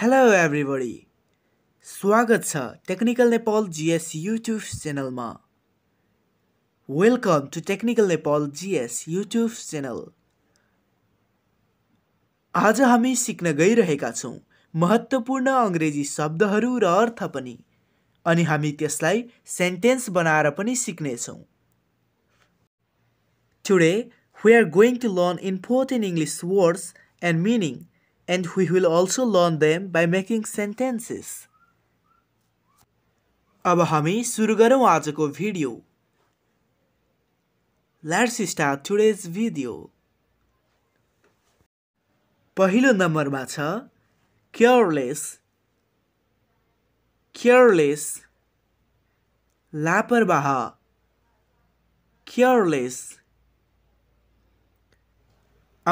Hello everybody स्वागत छ technical Nepal GS YouTube च्यानलमा welcome to technical Nepal GS YouTube channel आज हामी सिक्न गइरहेका छौँ महत्त्वपूर्ण अङ्ग्रेजी शब्दहरू र अर्थ पनि अनि हामी त्यसलाई सेन्टेन्स बनाएर पनि सिक्नेछौँ today we are going to learn important English words and meaning and we will also learn them by making sentences. अब हामी सुरु गरौँ आजको video let's start today's video पहिलो नम्बरमा छ केयरलेस केयरलेस लापरवाह केयरलेस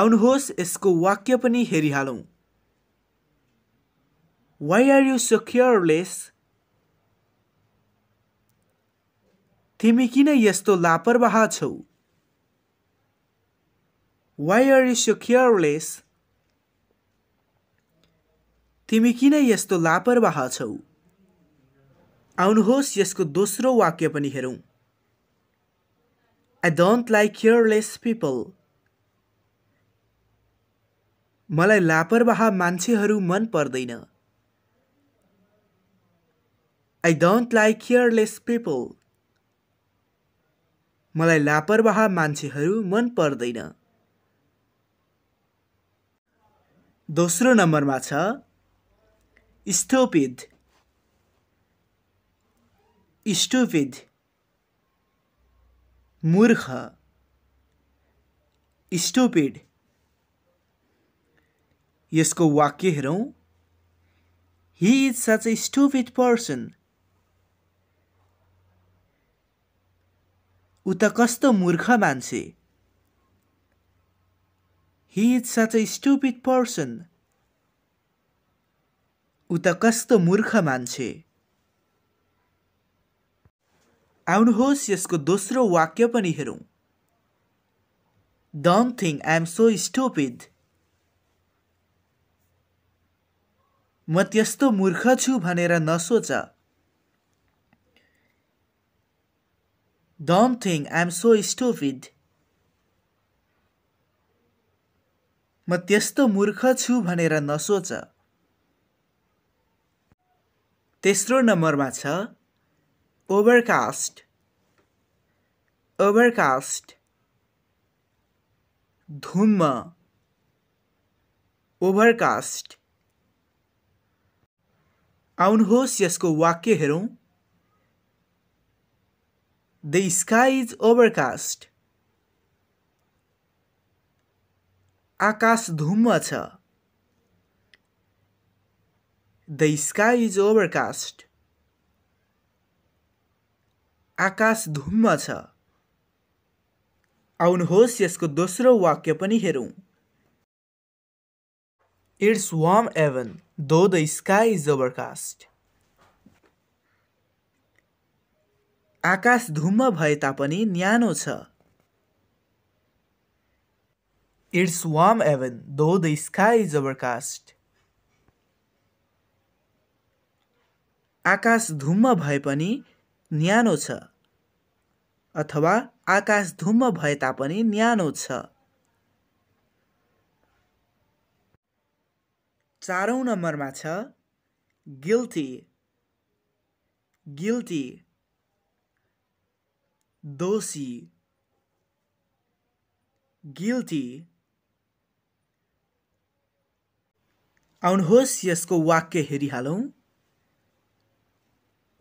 आउनुहोस् यसको वाक्य पनि हेरिहालौँ वाइ आर यु सेक्योरलेस तिमी किन यस्तो लापरवाह छौ वाइ आर यु सेक्योरलेस तिमी किन यस्तो लापरवाह छौ आउनुहोस् यसको दोस्रो वाक्य पनि हेरौँ I don't like careless people मलाई लापरवाह मान्छेहरू मन पर्दैन I don't like careless people मलाई लापरवाह मान्छेहरू मन पर्दैन दोस्रो नम्बरमा छ स्टोपिड स्टुपिड मूर्ख स्टुपिड यसको वाक्य हेरौँ he is such a stupid person ऊ त कस्तो मूर्ख मान्छे he is such a stupid person ऊ त कस्तो मूर्ख मान्छे आउनुहोस् यसको दोस्रो वाक्य पनि हेरौँ don't think I am so stupid म त्यस्तो मूर्ख छु भनेर नसोच don't think I am so stupid म त्यस्तो मूर्ख छु भनेर नसोच तेस्रो नम्बरमा छ ओभरकास्ट ओभरकास्ट धुम्म ओभरकास्ट आउनुहोस् यसको वाक्य हेरौँ द स्काई इज ओभरकास्ट आकाश धुम्म छ द स्काई इज ओभरकास्ट आकाश धुम्म छ आउनुहोस् यसको दोस्रो वाक्य पनि हेरौँ It's warm even though the sky is overcast. आकाश धुम्म भए तापनि न्यानो छ it's warm even though the sky is overcast आकाश धुम्म भए पनि न्यानो छ अथवा आकाश धुम्म भए तापनि न्यानो छ चारौँ नम्बरमा छ गिल्टी गिल्टी दोषी गिल्टी आउनुहोस् यसको वाक्य हेरिहालौँ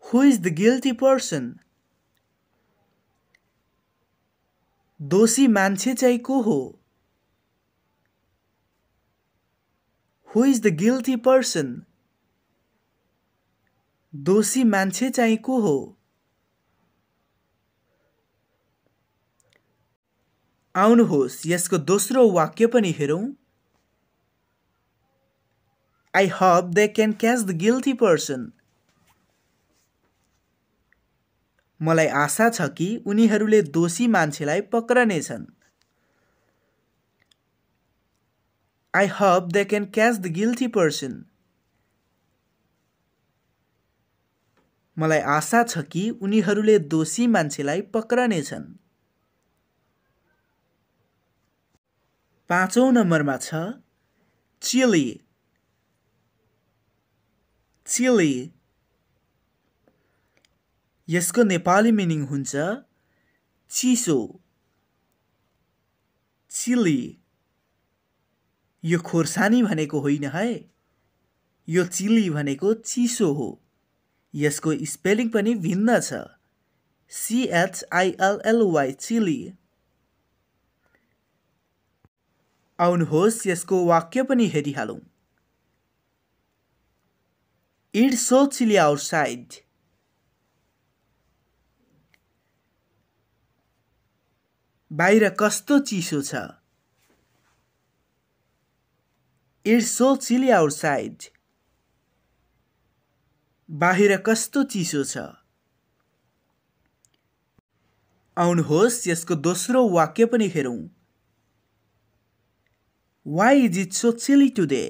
who is the guilty person दोषी मान्छे चाहिँ को हो who is the guilty person दोषी मान्छे चाहिँ को हो आउनुहोस् यसको दोस्रो वाक्य पनि हेरौँ I hope they can catch the guilty person मलाई आशा छ कि उनीहरूले दोषी मान्छेलाई पक्रनेछन् I hope they can catch the guilty person. मलाई आशा छ कि उनीहरूले दोषी मान्छेलाई पक्रनेछन् पाँचौँ नम्बरमा छ चिली चिली यसको नेपाली मिनिङ हुन्छ चिसो चिली यो खोर्सानी भनेको होइन है यो चिल्ली भनेको चिसो हो यसको स्पेलिङ पनि भिन्न छ सिएचआइएलएलवाई चिल्ली आउनुहोस् यसको वाक्य पनि हेरिहालौँ it so chilly outside बाहिर कस्तो चिसो छ इट्स सो चिली साइड बाहिर कस्तो चिसो छ आउनुहोस् यसको दोस्रो वाक्य पनि हेरौँ why is it so chilly today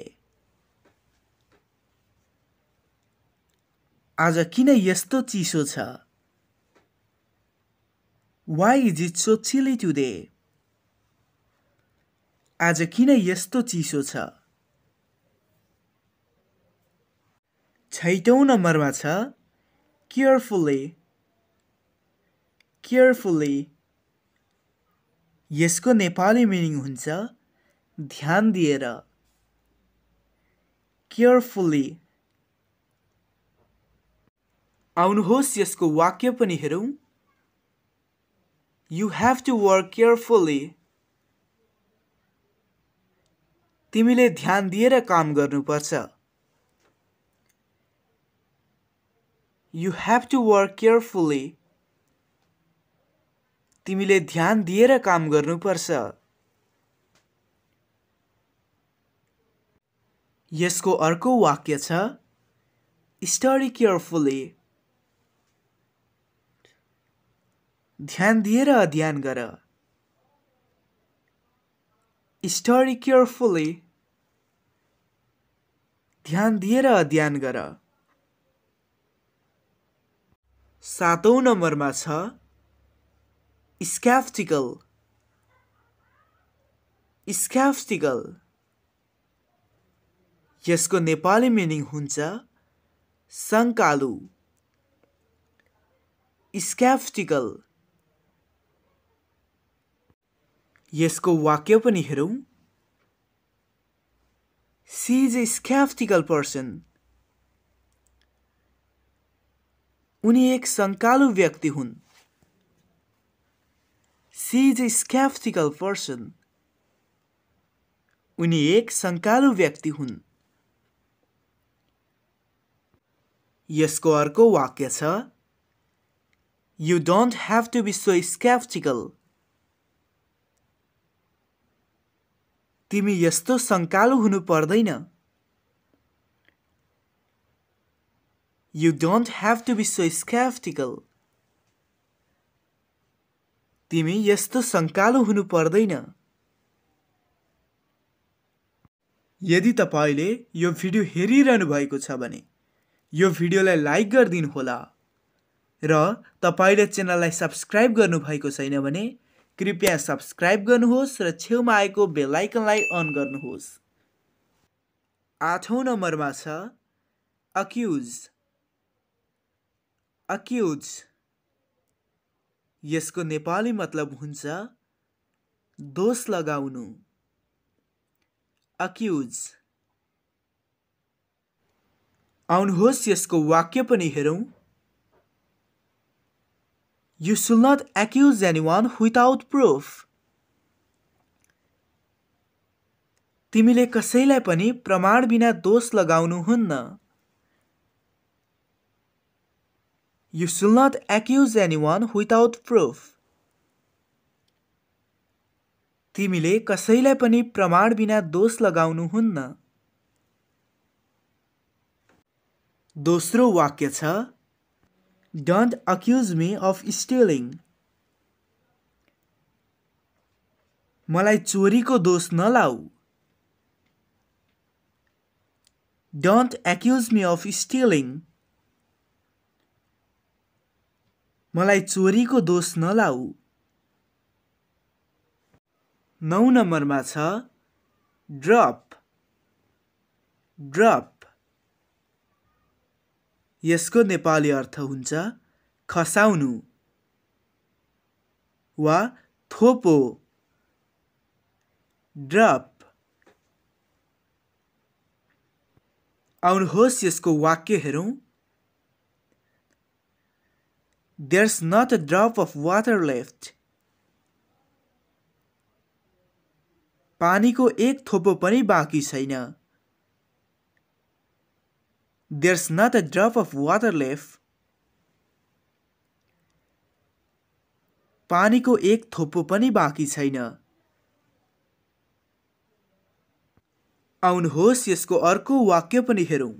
आज किन यस्तो चिसो छ why is it so chilly today आज किन यस्तो चिसो छ छैटौँ नम्बरमा छ केयरफुल्ली केयरफुल्ली यसको नेपाली मिनिङ हुन्छ ध्यान दिएर केयरफुल्ली आउनुहोस् यसको वाक्य पनि हेरौँ you have to work carefully तिमीले ध्यान दिएर काम गर्नुपर्छ you have to work carefully तिमीले ध्यान दिएर काम गर्नुपर्छ यसको अर्को वाक्य छ स्टडी केयरफुल्ली ध्यान दिएर अध्ययन गर स्टडी केयरफुल्ली ध्यान दिएर अध्ययन गर सातौँ नम्बरमा छ स्क्याफ्टिकल स्क्याफ्टिकल यसको नेपाली मिनिङ हुन्छ सङ्कालु स्क्याफ्टिकल यसको वाक्य पनि हेरौँ she is a skeptical person उनी एक सङ्कालु व्यक्ति हुन् she is a skeptical person उनी एक सङ्कालु व्यक्ति हुन् यसको अर्को वाक्य छ you don't have to be so skeptical तिमी यस्तो सङ्कालु हुनु पर्दैन You don't have to be so skeptical. तिमी यस्तो सङ्कालो हुनु पर्दैन यदि तपाईँले यो भिडियो हेरिरहनु भएको छ भने यो भिडियोलाई लाइक गरिदिनुहोला र तपाईँले च्यानललाई सब्सक्राइब गर्नुभएको छैन भने कृपया सब्सक्राइब गर्नुहोस् र छेउमा आएको बेलायकनलाई अन गर्नुहोस् आठौँ नम्बरमा छ अक्युज अक्युज यसको नेपाली मतलब हुन्छ दोष लगाउनु अक्युज आउनुहोस् यसको वाक्य पनि हेरौँ you should not accuse any one without proof तिमीले कसैलाई पनि प्रमाण बिना दोष लगाउनुहुन्न You should not accuse anyone without proof. तिमीले कसैलाई पनि प्रमाण बिना दोष लगाउनु हुन्न दोस्रो वाक्य छ don't accuse me of stealing मलाई चोरीको दोष नलाऊ don't accuse me of stealing मलाई चोरीको दोष नलाऊ नौ नम्बरमा छ ड्रप ड्रप यसको नेपाली अर्थ हुन्छ खसाउनु वा थोपो ड्रप आउनुहोस् यसको वाक्य हेरौँ There's not a drop of water left. पानीको एक थोपो पनि बाँकी छैन There's not a drop of water left. पानीको एक थोपो पनि बाँकी छैन आउनुहोस् यसको अर्को वाक्य पनि हेरौँ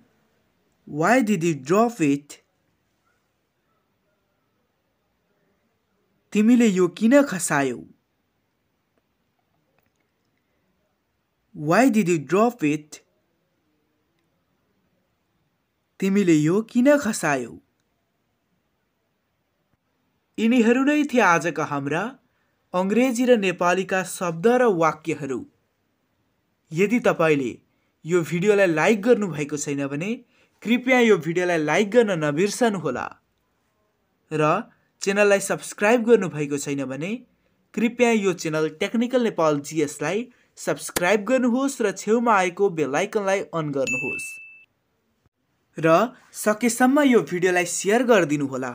why did you drop it तिमीले यो किन खसायौ why did you drop it तिमीले यो किन खसायौ यिनीहरू नै थिए आजका हाम्रा अङ्ग्रेजी र नेपालीका शब्द र वाक्यहरू यदि तपाईँले यो भिडियोलाई लाइक गर्नुभएको छैन भने कृपया यो भिडियोलाई लाइक गर्न नबिर्सनुहोला र च्यानललाई सब्सक्राइब गर्नुभएको छैन भने कृपया यो च्यानल टेक्निकल नेपाल जिएसलाई सब्सक्राइब गर्नुहोस् र छेउमा आएको बेलायकनलाई अन गर्नुहोस् र सकेसम्म यो भिडियोलाई सेयर गरिदिनुहोला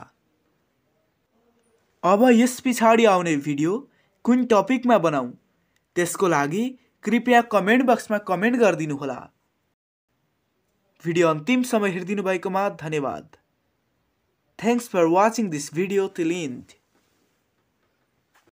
अब यस पछाडि आउने भिडियो कुन टपिकमा बनाऊ त्यसको लागि कृपया कमेन्ट बक्समा कमेन्ट गरिदिनुहोला भिडियो अन्तिम अन्तिमसम्म हेरिदिनु भएकोमा धन्यवाद Thanks for watching this video till end.